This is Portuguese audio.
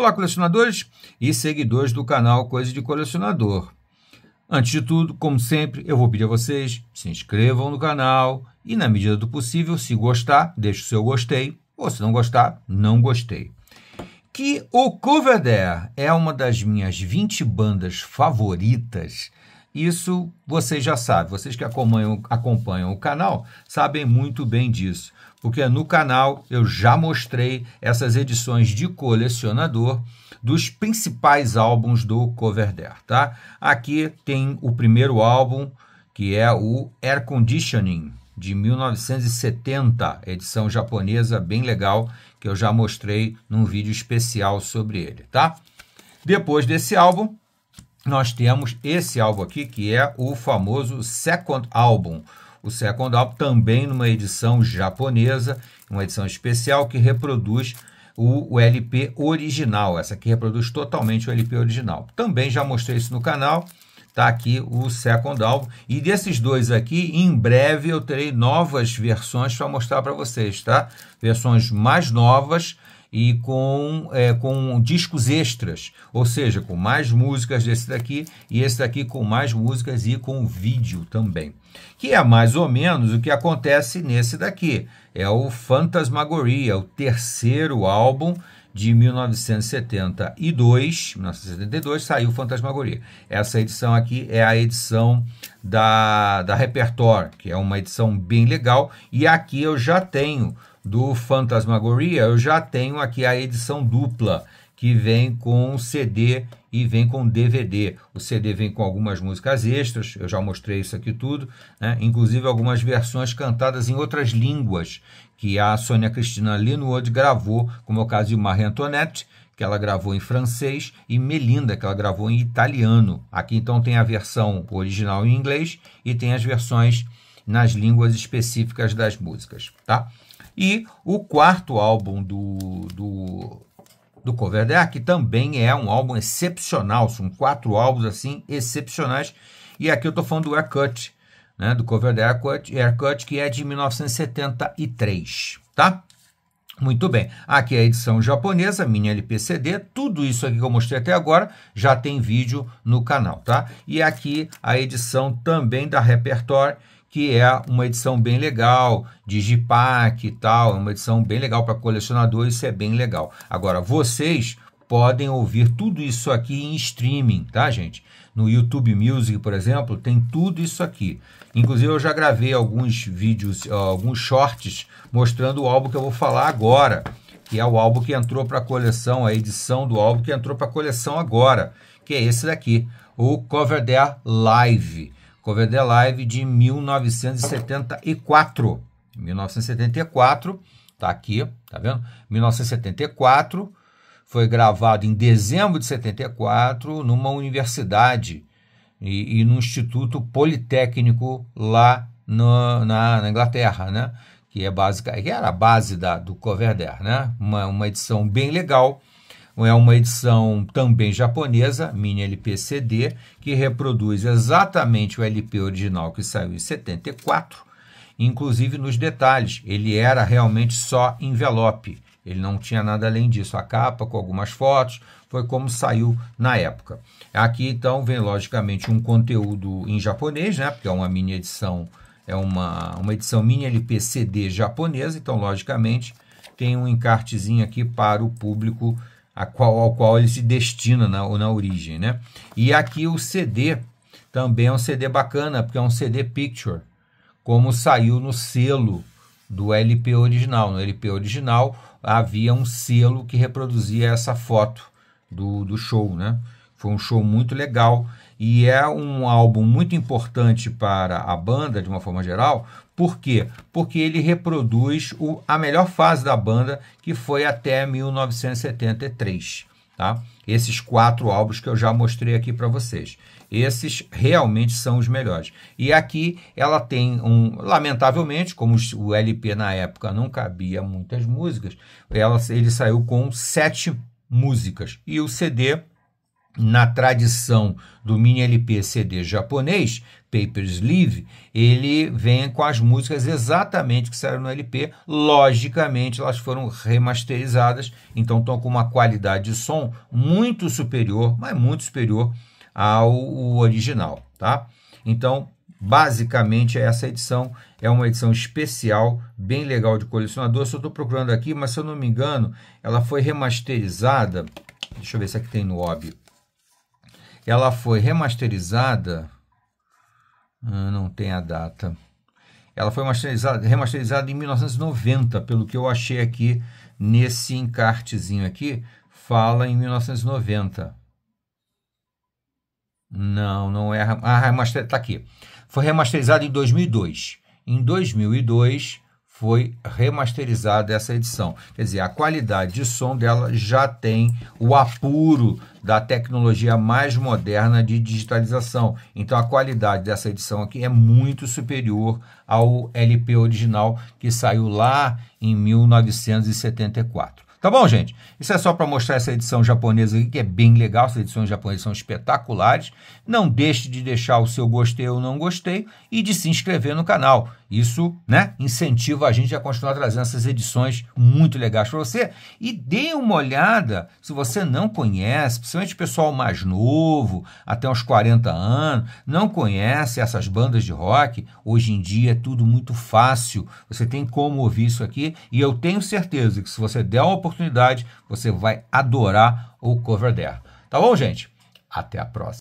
Olá, colecionadores e seguidores do canal Coisa de Colecionador. Antes de tudo, como sempre, eu vou pedir a vocês se inscrevam no canal e, na medida do possível, se gostar, deixe o seu gostei, ou se não gostar, não gostei. Que o Coverdare é uma das minhas 20 bandas favoritas isso vocês já sabem, vocês que acompanham, acompanham o canal sabem muito bem disso, porque no canal eu já mostrei essas edições de colecionador dos principais álbuns do Coverdare, tá? Aqui tem o primeiro álbum, que é o Air Conditioning, de 1970, edição japonesa bem legal, que eu já mostrei num vídeo especial sobre ele, tá? Depois desse álbum, nós temos esse álbum aqui, que é o famoso Second Album. O Second Album também numa edição japonesa, uma edição especial que reproduz o, o LP original. Essa aqui reproduz totalmente o LP original. Também já mostrei isso no canal. Tá aqui o Second Album. E desses dois aqui, em breve eu terei novas versões para mostrar para vocês, tá? Versões mais novas e com, é, com discos extras, ou seja, com mais músicas desse daqui e esse daqui com mais músicas e com vídeo também. Que é mais ou menos o que acontece nesse daqui. É o Fantasmagoria, é o terceiro álbum de 1972, 1972 saiu Fantasmagoria. Essa edição aqui é a edição da, da Repertório, que é uma edição bem legal, e aqui eu já tenho do Fantasmagoria, eu já tenho aqui a edição dupla, que vem com CD e vem com DVD. O CD vem com algumas músicas extras, eu já mostrei isso aqui tudo, né? inclusive algumas versões cantadas em outras línguas, que a Sônia Cristina Linwood gravou, como é o caso de Marie Antoinette, que ela gravou em francês, e Melinda, que ela gravou em italiano. Aqui então tem a versão original em inglês e tem as versões nas línguas específicas das músicas, tá? E o quarto álbum do, do, do Coverdale, que também é um álbum excepcional, são quatro álbuns assim excepcionais. E aqui eu estou falando do Aircut, né, do Coverdale Aircut, Aircut, que é de 1973, tá? Muito bem, aqui é a edição japonesa, mini LPCD, tudo isso aqui que eu mostrei até agora já tem vídeo no canal, tá? E aqui a edição também da Repertório, que é uma edição bem legal, Digipack e tal, é uma edição bem legal para colecionador, isso é bem legal. Agora, vocês podem ouvir tudo isso aqui em streaming, tá, gente? No YouTube Music, por exemplo, tem tudo isso aqui. Inclusive, eu já gravei alguns vídeos, alguns shorts mostrando o álbum que eu vou falar agora, que é o álbum que entrou para a coleção, a edição do álbum que entrou para a coleção agora, que é esse daqui, o Cover There Live. Cover the Live de 1974. 1974, tá aqui, tá vendo? 1974 foi gravado em dezembro de 74 numa universidade e, e no Instituto Politécnico lá no, na, na, Inglaterra, né? Que é básica, que era a base da, do Cover né? Uma, uma edição bem legal é uma edição também japonesa, mini LP-CD, que reproduz exatamente o LP original que saiu em 74, inclusive nos detalhes. Ele era realmente só envelope, ele não tinha nada além disso. A capa com algumas fotos, foi como saiu na época. Aqui então vem logicamente um conteúdo em japonês, né? Porque é uma mini edição, é uma, uma edição mini LP CD japonesa, então logicamente tem um encartezinho aqui para o público qual, ao qual ele se destina na, né, na origem, né? E aqui o CD também é um CD bacana, porque é um CD Picture, como saiu no selo do LP original. No LP original havia um selo que reproduzia essa foto do, do show, né? Foi um show muito legal e é um álbum muito importante para a banda, de uma forma geral. Por quê? Porque ele reproduz o, a melhor fase da banda, que foi até 1973. Tá? Esses quatro álbuns que eu já mostrei aqui para vocês. Esses realmente são os melhores. E aqui ela tem um, lamentavelmente, como o LP na época não cabia muitas músicas, ela, ele saiu com sete músicas. E o CD na tradição do mini LP CD japonês, Paper Sleeve, ele vem com as músicas exatamente que saíram no LP, logicamente elas foram remasterizadas, então estão com uma qualidade de som muito superior, mas muito superior ao, ao original, tá? Então, basicamente essa edição é uma edição especial, bem legal de colecionador, só estou procurando aqui, mas se eu não me engano, ela foi remasterizada, deixa eu ver se aqui é tem no óbvio, ela foi remasterizada. Ah, não tem a data. Ela foi remasterizada, remasterizada em 1990, pelo que eu achei aqui nesse encartezinho aqui. Fala em 1990. Não, não é. Ah, remaster, tá aqui. Foi remasterizada em 2002. Em 2002, foi remasterizada essa edição. Quer dizer, a qualidade de som dela já tem o apuro da tecnologia mais moderna de digitalização. Então a qualidade dessa edição aqui é muito superior ao LP original que saiu lá em 1974. Tá bom, gente? Isso é só para mostrar essa edição japonesa aqui, que é bem legal. Essas edições japonesas são espetaculares. Não deixe de deixar o seu gostei ou não gostei e de se inscrever no canal. Isso, né, incentiva a gente a continuar trazendo essas edições muito legais para você. E dê uma olhada, se você não conhece, principalmente o pessoal mais novo, até uns 40 anos, não conhece essas bandas de rock, hoje em dia é tudo muito fácil. Você tem como ouvir isso aqui e eu tenho certeza que se você der a oportunidade, você vai adorar o cover dela. Tá bom, gente? Até a próxima.